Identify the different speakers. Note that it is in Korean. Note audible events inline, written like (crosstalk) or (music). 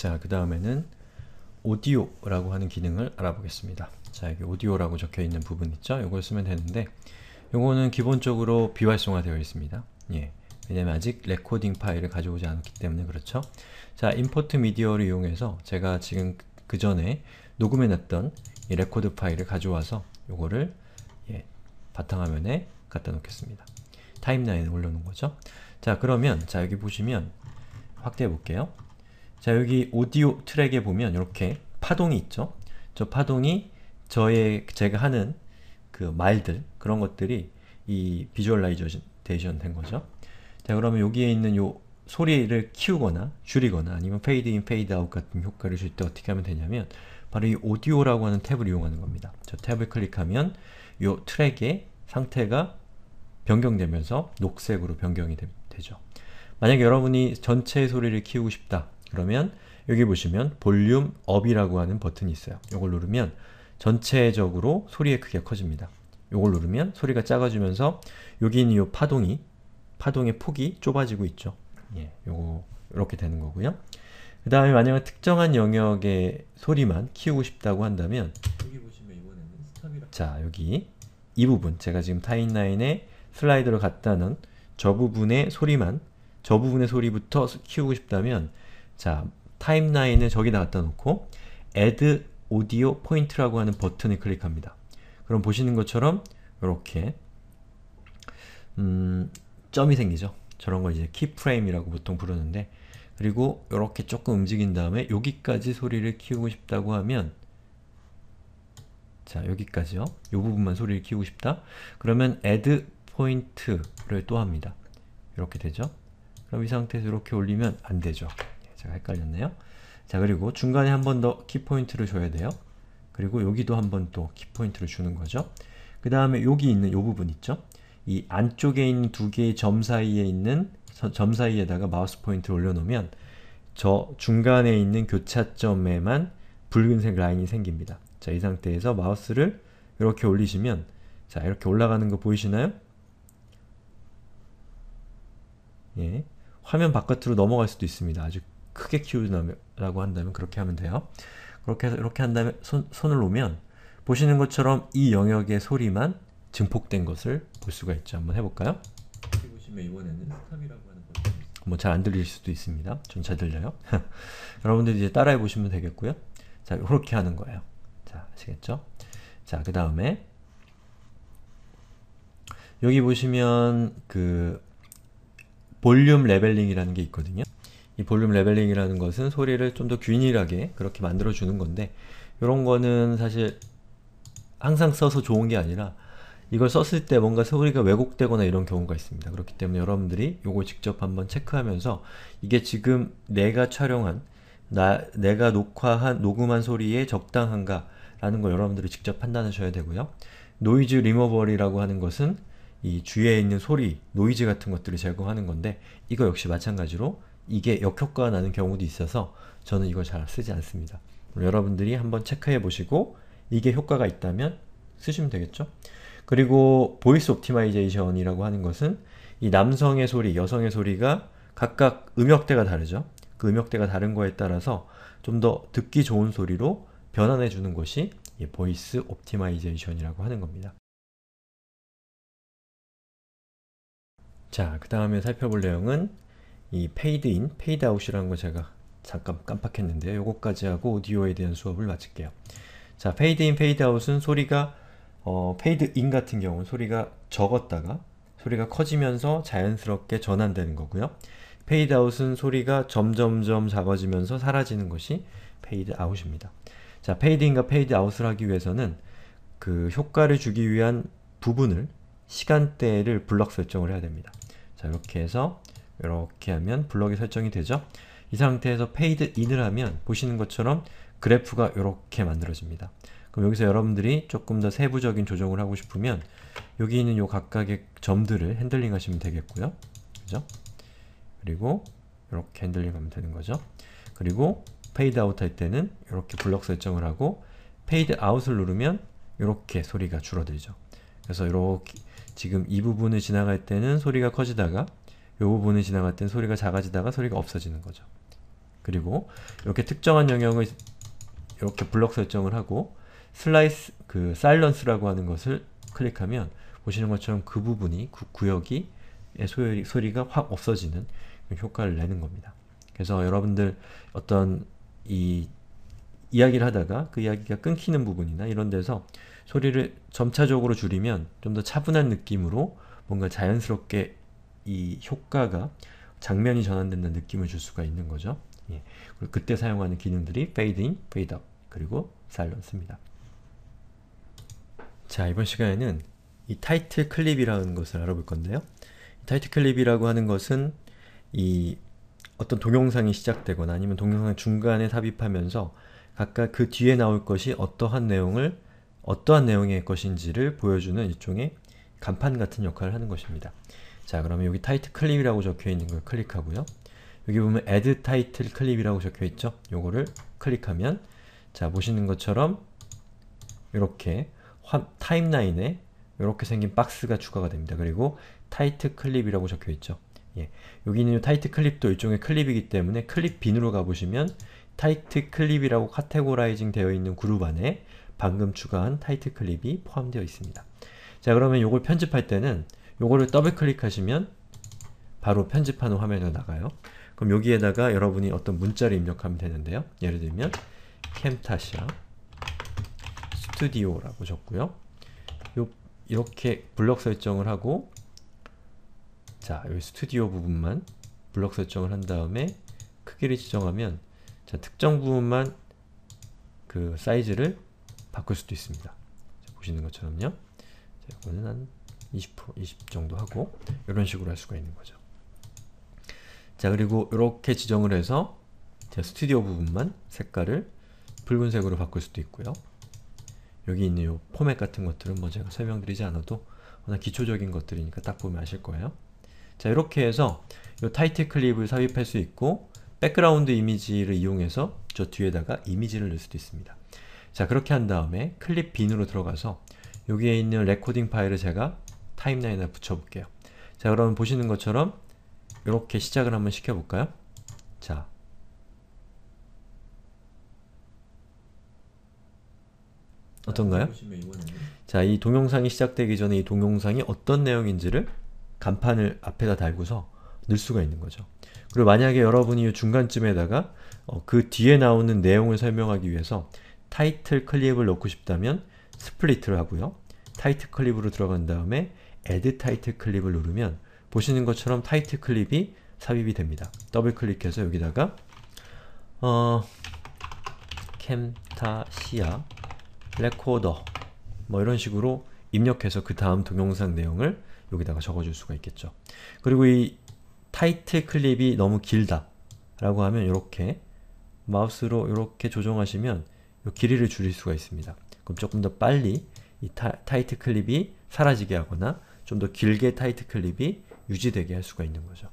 Speaker 1: 자, 그 다음에는 오디오라고 하는 기능을 알아보겠습니다. 자, 여기 오디오라고 적혀 있는 부분 있죠? 이걸 쓰면 되는데 요거는 기본적으로 비활성화되어 있습니다. 예. 왜냐면 아직 레코딩 파일을 가져오지 않았기 때문에 그렇죠. 자, import media를 이용해서 제가 지금 그 전에 녹음해놨던 이 레코드 파일을 가져와서 요거를 예, 바탕화면에 갖다 놓겠습니다. 타임라인에 올려놓은 거죠. 자, 그러면 자 여기 보시면 확대해 볼게요. 자 여기 오디오 트랙에 보면 이렇게 파동이 있죠? 저 파동이 저의 제가 하는 그 말들 그런 것들이 이비주얼라이저이션된 거죠. 자 그러면 여기에 있는 요 소리를 키우거나 줄이거나 아니면 페이드 인 페이드 아웃 같은 효과를 줄 때 어떻게 하면 되냐면 바로 이 오디오라고 하는 탭을 이용하는 겁니다. 저 탭을 클릭하면 요 트랙의 상태가 변경되면서 녹색으로 변경이 되, 죠 만약에 여러분이 전체 의 소리를 키우고 싶다 그러면 여기 보시면 볼륨 업이라고 하는 버튼이 있어요. 이걸 누르면 전체적으로 소리의 크기가 커집니다. 이걸 누르면 소리가 작아지면서 여기 있는 이 파동이 파동의 폭이 좁아지고 있죠. 예, 요거 이렇게 되는 거고요. 그 다음에 만약에 특정한 영역의 소리만 키우고 싶다고 한다면 여기 자 여기 이 부분 제가 지금 타임라인에 슬라이드로 갔다는 저 부분의 소리만 저 부분의 소리부터 키우고 싶다면 자, 타임라인을 저기다 갖다 놓고 add audio point라고 하는 버튼을 클릭합니다. 그럼 보시는 것처럼 이렇게 음, 점이 생기죠. 저런 걸 이제 키프레임이라고 보통 부르는데 그리고 이렇게 조금 움직인 다음에 여기까지 소리를 키우고 싶다고 하면 자 여기까지요. 이 부분만 소리를 키우고 싶다. 그러면 add point를 또 합니다. 이렇게 되죠. 그럼 이 상태에서 이렇게 올리면 안 되죠. 제가 헷갈렸네요. 자 그리고 중간에 한 번 더 키포인트를 줘야 돼요. 그리고 여기도 한 번 또 키포인트를 주는 거죠. 그 다음에 여기 있는 이 부분 있죠? 이 안쪽에 있는 두 개의 점 사이에 있는 점 사이에다가 마우스 포인트를 올려놓으면 저 중간에 있는 교차점에만 붉은색 라인이 생깁니다. 자, 이 상태에서 마우스를 이렇게 올리시면 자, 이렇게 올라가는 거 보이시나요? 예, 화면 바깥으로 넘어갈 수도 있습니다. 아주 크게 키우라고 한다면 그렇게 하면 돼요. 그렇게 해서 이렇게 한 다음에 손, 손을 놓으면 보시는 것처럼 이 영역의 소리만 증폭된 것을 볼 수가 있죠. 한번 해볼까요? 보시면 이번에는 스탑이라고 하는 뭐잘 안 들릴 수도 있습니다. 전잘 들려요. (laughs) 여러분들 이제 따라해 보시면 되겠고요. 자, 이렇게 하는 거예요. 자, 아시겠죠? 자, 그 다음에 여기 보시면 그 볼륨 레벨링이라는 게 있거든요. 이 볼륨 레벨링이라는 것은 소리를 좀 더 균일하게 그렇게 만들어 주는 건데 이런 거는 사실 항상 써서 좋은 게 아니라 이걸 썼을 때 뭔가 소리가 왜곡되거나 이런 경우가 있습니다. 그렇기 때문에 여러분들이 이걸 직접 한번 체크하면서 이게 지금 내가 촬영한 나, 내가 녹화한 녹음한 소리에 적당한가 라는 걸 여러분들이 직접 판단하셔야 되고요. 노이즈 리머버리라고 하는 것은 이 주위에 있는 소리, 노이즈 같은 것들을 제거하는 건데 이거 역시 마찬가지로 이게 역효과가 나는 경우도 있어서 저는 이걸 잘 쓰지 않습니다. 여러분들이 한번 체크해 보시고 이게 효과가 있다면 쓰시면 되겠죠? 그리고 보이스 옵티마이제이션이라고 하는 것은 이 남성의 소리, 여성의 소리가 각각 음역대가 다르죠? 그 음역대가 다른 거에 따라서 좀 더 듣기 좋은 소리로 변환해 주는 것이 보이스 옵티마이제이션이라고 하는 겁니다. 자, 그 다음에 살펴볼 내용은 이 페이드인, 페이드아웃이라는 거 제가 잠깐 깜빡했는데요. 요거까지 하고 오디오에 대한 수업을 마칠게요. 자, 페이드인, 페이드아웃은 소리가 어, 페이드인 같은 경우는 소리가 적었다가 소리가 커지면서 자연스럽게 전환되는 거고요. 페이드아웃은 소리가 점점점 작아지면서 사라지는 것이 페이드아웃입니다. 자, 페이드인과 페이드아웃을 하기 위해서는 그 효과를 주기 위한 부분을 시간대를 블럭 설정을 해야 됩니다. 자, 이렇게 해서 이렇게 하면 블럭이 설정이 되죠. 이 상태에서 페이드 인을 하면 보시는 것처럼 그래프가 이렇게 만들어집니다. 그럼 여기서 여러분들이 조금 더 세부적인 조정을 하고 싶으면 여기 있는 요 각각의 점들을 핸들링 하시면 되겠고요. 그죠? 그리고 이렇게 핸들링 하면 되는 거죠. 그리고 페이드 아웃 할 때는 이렇게 블럭 설정을 하고 페이드 아웃을 누르면 이렇게 소리가 줄어들죠. 그래서 이렇게 지금 이 부분을 지나갈 때는 소리가 커지다가 요부분이 지나갈 땐 소리가 작아지다가 소리가 없어지는 거죠. 그리고 이렇게 특정한 영역을 이렇게 블럭 설정을 하고 슬라이스, 그 사일런스라고 하는 것을 클릭하면 보시는 것처럼 그 부분이, 그 구역이 소리, 소리가 확 없어지는 효과를 내는 겁니다. 그래서 여러분들 어떤 이 이야기를 하다가 그 이야기가 끊기는 부분이나 이런 데서 소리를 점차적으로 줄이면 좀 더 차분한 느낌으로 뭔가 자연스럽게 이 효과가 장면이 전환된다는 느낌을 줄 수가 있는 거죠. 예. 그리고 그때 사용하는 기능들이 fade in, fade out, 그리고 silence입니다. 자, 이번 시간에는 이 타이틀 클립이라는 것을 알아볼 건데요. 타이틀 클립이라고 하는 것은 이 어떤 동영상이 시작되거나 아니면 동영상 중간에 삽입하면서 각각 그 뒤에 나올 것이 어떠한 내용을 어떠한 내용의 것인지를 보여주는 일종의 간판 같은 역할을 하는 것입니다. 자 그러면 여기 타이틀 클립이라고 적혀있는 걸 클릭하고요. 여기 보면 add title 클립이라고 적혀있죠? 요거를 클릭하면 자 보시는 것처럼 이렇게 타임라인에 이렇게 생긴 박스가 추가가 됩니다. 그리고 타이틀 클립이라고 적혀있죠? 예. 여기 있는 타이틀 클립도 일종의 클립이기 때문에 클립 빈으로 가보시면 타이틀 클립이라고 카테고라이징 되어 있는 그룹 안에 방금 추가한 타이틀 클립이 포함되어 있습니다. 자 그러면 이걸 편집할 때는 요거를 더블 클릭하시면 바로 편집하는 화면으로 나가요. 그럼 여기에다가 여러분이 어떤 문자를 입력하면 되는데요. 예를 들면 캠타시아 스튜디오라고 적고요. 요 이렇게 블럭 설정을 하고 자, 여기 스튜디오 부분만 블럭 설정을 한 다음에 크기를 지정하면 자, 특정 부분만 그 사이즈를 바꿀 수도 있습니다. 자, 보시는 것처럼요. 자, 이거는 한20% 20 정도 하고 이런 식으로 할 수가 있는 거죠. 자 그리고 이렇게 지정을 해서 스튜디오 부분만 색깔을 붉은색으로 바꿀 수도 있고요. 여기 있는 요 포맷 같은 것들은 뭐 제가 설명드리지 않아도 워낙 기초적인 것들이니까 딱 보면 아실 거예요. 자 이렇게 해서 요 타이틀 클립을 삽입할 수 있고 백그라운드 이미지를 이용해서 저 뒤에다가 이미지를 넣을 수도 있습니다. 자 그렇게 한 다음에 클립 빈으로 들어가서 여기에 있는 레코딩 파일을 제가 타임라인에 붙여볼게요. 자 그러면 보시는 것처럼 이렇게 시작을 한번 시켜볼까요? 자 어떤가요? 자, 이 동영상이 시작되기 전에 이 동영상이 어떤 내용인지를 간판을 앞에다 달고서 넣을 수가 있는 거죠. 그리고 만약에 여러분이 중간쯤에다가 어, 그 뒤에 나오는 내용을 설명하기 위해서 타이틀 클립을 넣고 싶다면 스플릿을 하고요. 타이틀 클립으로 들어간 다음에 Add Title Clip을 누르면 보시는 것처럼 타이틀 클립이 삽입이 됩니다. 더블클릭해서 여기다가 어, 캠타시아 레코더 뭐 이런 식으로 입력해서 그 다음 동영상 내용을 여기다가 적어줄 수가 있겠죠. 그리고 이 타이틀 클립이 너무 길다 라고 하면 이렇게 마우스로 이렇게 조정하시면 요 길이를 줄일 수가 있습니다. 그럼 조금 더 빨리 이 타, 타이틀 클립이 사라지게 하거나 좀더 길게 타이트 클립이 유지되게 할 수가 있는 거죠.